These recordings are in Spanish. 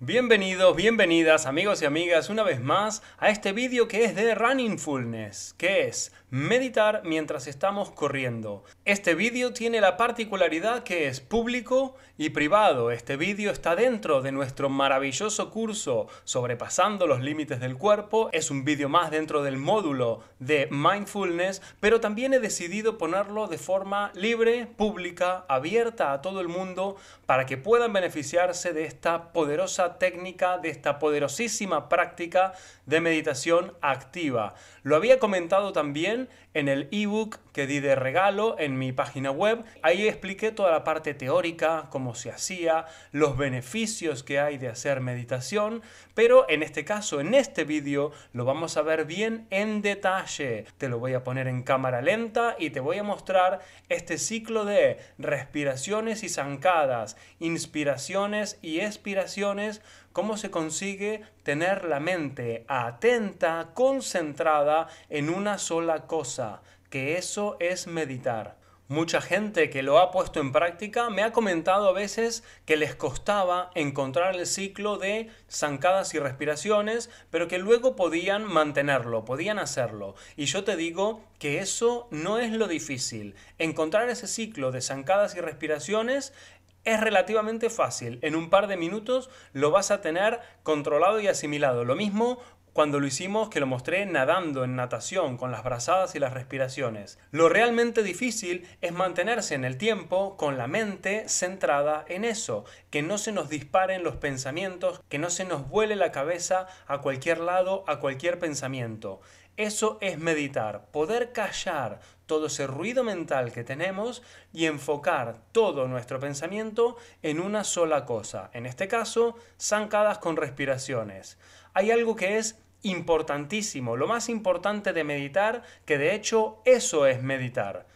Bienvenidos, bienvenidas amigos y amigas una vez más a este vídeo que es de Running Fullness, que es meditar mientras estamos corriendo. Este vídeo tiene la particularidad que es público y privado. Este vídeo está dentro de nuestro maravilloso curso Sobrepasando los Límites del Cuerpo. Es un vídeo más dentro del módulo de Mindfulness, pero también he decidido ponerlo de forma libre, pública, abierta a todo el mundo para que puedan beneficiarse de esta poderosa técnica, de esta poderosísima práctica de meditación activa. Lo había comentado también en el ebook que di de regalo en mi página web. Ahí expliqué toda la parte teórica, cómo se hacía, los beneficios que hay de hacer meditación, pero en este caso, en este vídeo, lo vamos a ver bien en detalle. Te lo voy a poner en cámara lenta y te voy a mostrar este ciclo de respiraciones y zancadas, inspiraciones y expiraciones ¿cómo se consigue tener la mente atenta, concentrada en una sola cosa? Que eso es meditar. Mucha gente que lo ha puesto en práctica me ha comentado a veces que les costaba encontrar el ciclo de zancadas y respiraciones, pero que luego podían mantenerlo, podían hacerlo. Y yo te digo que eso no es lo difícil. Encontrar ese ciclo de zancadas y respiraciones es relativamente fácil. En un par de minutos lo vas a tener controlado y asimilado. Lo mismo cuando lo hicimos que lo mostré nadando en natación con las brazadas y las respiraciones. Lo realmente difícil es mantenerse en el tiempo con la mente centrada en eso, que no se nos disparen los pensamientos, que no se nos vuele la cabeza a cualquier lado, a cualquier pensamiento. Eso es meditar, poder callar todo ese ruido mental que tenemos y enfocar todo nuestro pensamiento en una sola cosa, en este caso, zancadas con respiraciones. Hay algo que es importantísimo, lo más importante de meditar, que de hecho eso es meditar.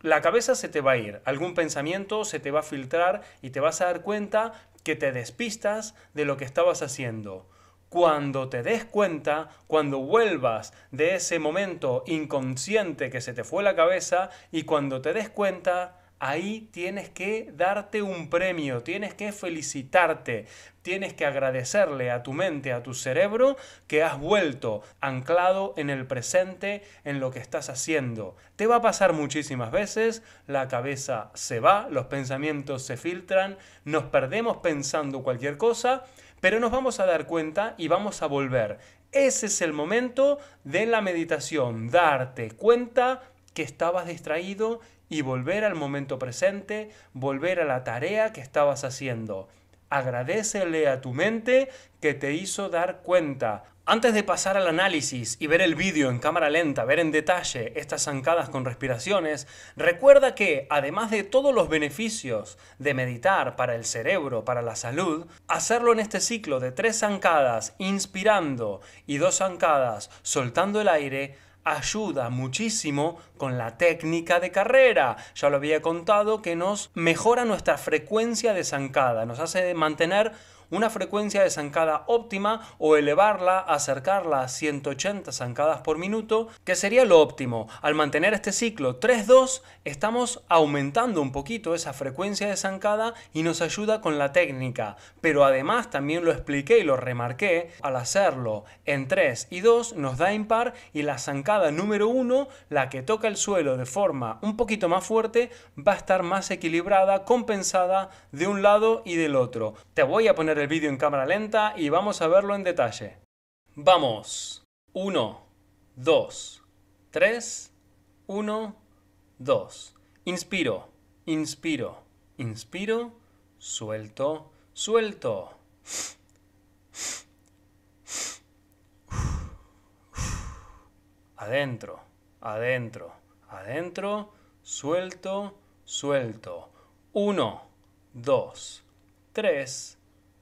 La cabeza se te va a ir, algún pensamiento se te va a filtrar y te vas a dar cuenta que te despistas de lo que estabas haciendo cuando te des cuenta, cuando vuelvas de ese momento inconsciente que se te fue la cabeza y cuando te des cuenta, ahí tienes que darte un premio, tienes que felicitarte, tienes que agradecerle a tu mente, a tu cerebro, que has vuelto anclado en el presente, en lo que estás haciendo. Te va a pasar muchísimas veces, la cabeza se va, los pensamientos se filtran, nos perdemos pensando cualquier cosa pero nos vamos a dar cuenta y vamos a volver. Ese es el momento de la meditación, darte cuenta que estabas distraído y volver al momento presente, volver a la tarea que estabas haciendo. Agradecele a tu mente que te hizo dar cuenta. Antes de pasar al análisis y ver el vídeo en cámara lenta, ver en detalle estas zancadas con respiraciones, recuerda que, además de todos los beneficios de meditar para el cerebro, para la salud, hacerlo en este ciclo de tres zancadas inspirando y dos zancadas soltando el aire, ayuda muchísimo con la técnica de carrera. Ya lo había contado que nos mejora nuestra frecuencia de zancada, nos hace mantener una frecuencia de zancada óptima o elevarla, acercarla a 180 zancadas por minuto, que sería lo óptimo. Al mantener este ciclo 3-2, estamos aumentando un poquito esa frecuencia de zancada y nos ayuda con la técnica. Pero además también lo expliqué y lo remarqué, al hacerlo en 3 y 2 nos da impar y la zancada número 1, la que toca el suelo de forma un poquito más fuerte, va a estar más equilibrada, compensada de un lado y del otro. Te voy a poner el el vídeo en cámara lenta y vamos a verlo en detalle. ¡Vamos! 1, 2, 3, 1, 2. Inspiro, inspiro, inspiro, suelto, suelto. Adentro, adentro, adentro, suelto, suelto. 1, 2, 3,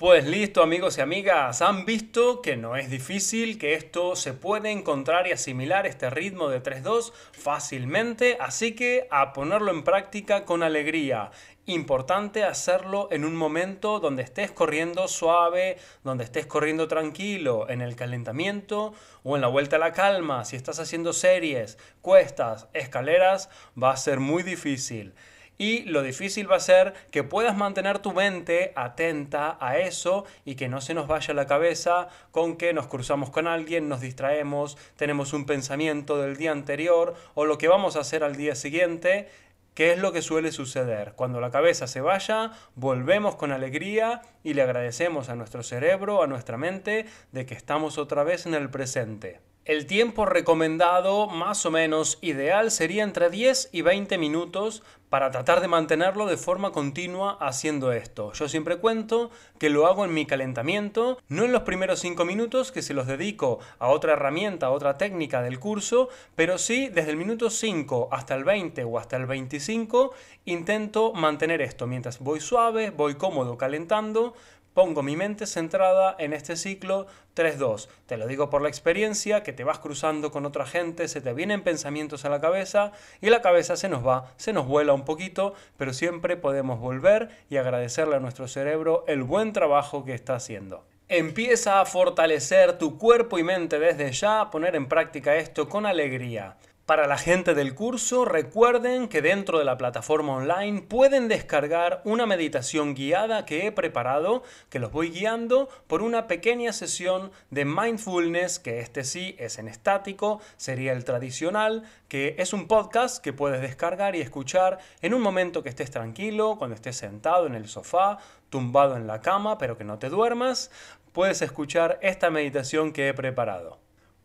Pues listo amigos y amigas, han visto que no es difícil, que esto se puede encontrar y asimilar este ritmo de 3-2 fácilmente, así que a ponerlo en práctica con alegría. Importante hacerlo en un momento donde estés corriendo suave, donde estés corriendo tranquilo, en el calentamiento o en la vuelta a la calma. Si estás haciendo series, cuestas, escaleras, va a ser muy difícil y lo difícil va a ser que puedas mantener tu mente atenta a eso y que no se nos vaya la cabeza con que nos cruzamos con alguien, nos distraemos, tenemos un pensamiento del día anterior o lo que vamos a hacer al día siguiente. que es lo que suele suceder? Cuando la cabeza se vaya, volvemos con alegría y le agradecemos a nuestro cerebro, a nuestra mente, de que estamos otra vez en el presente. El tiempo recomendado, más o menos ideal, sería entre 10 y 20 minutos para tratar de mantenerlo de forma continua haciendo esto. Yo siempre cuento que lo hago en mi calentamiento, no en los primeros 5 minutos que se los dedico a otra herramienta, a otra técnica del curso, pero sí desde el minuto 5 hasta el 20 o hasta el 25 intento mantener esto mientras voy suave, voy cómodo calentando, pongo mi mente centrada en este ciclo 3-2. Te lo digo por la experiencia, que te vas cruzando con otra gente, se te vienen pensamientos a la cabeza y la cabeza se nos va, se nos vuela un poquito, pero siempre podemos volver y agradecerle a nuestro cerebro el buen trabajo que está haciendo. Empieza a fortalecer tu cuerpo y mente desde ya, a poner en práctica esto con alegría. Para la gente del curso, recuerden que dentro de la plataforma online pueden descargar una meditación guiada que he preparado, que los voy guiando por una pequeña sesión de mindfulness, que este sí es en estático, sería el tradicional, que es un podcast que puedes descargar y escuchar en un momento que estés tranquilo, cuando estés sentado en el sofá, tumbado en la cama, pero que no te duermas, puedes escuchar esta meditación que he preparado.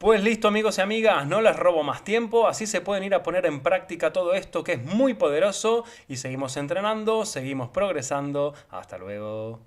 Pues listo amigos y amigas, no les robo más tiempo, así se pueden ir a poner en práctica todo esto que es muy poderoso y seguimos entrenando, seguimos progresando, hasta luego.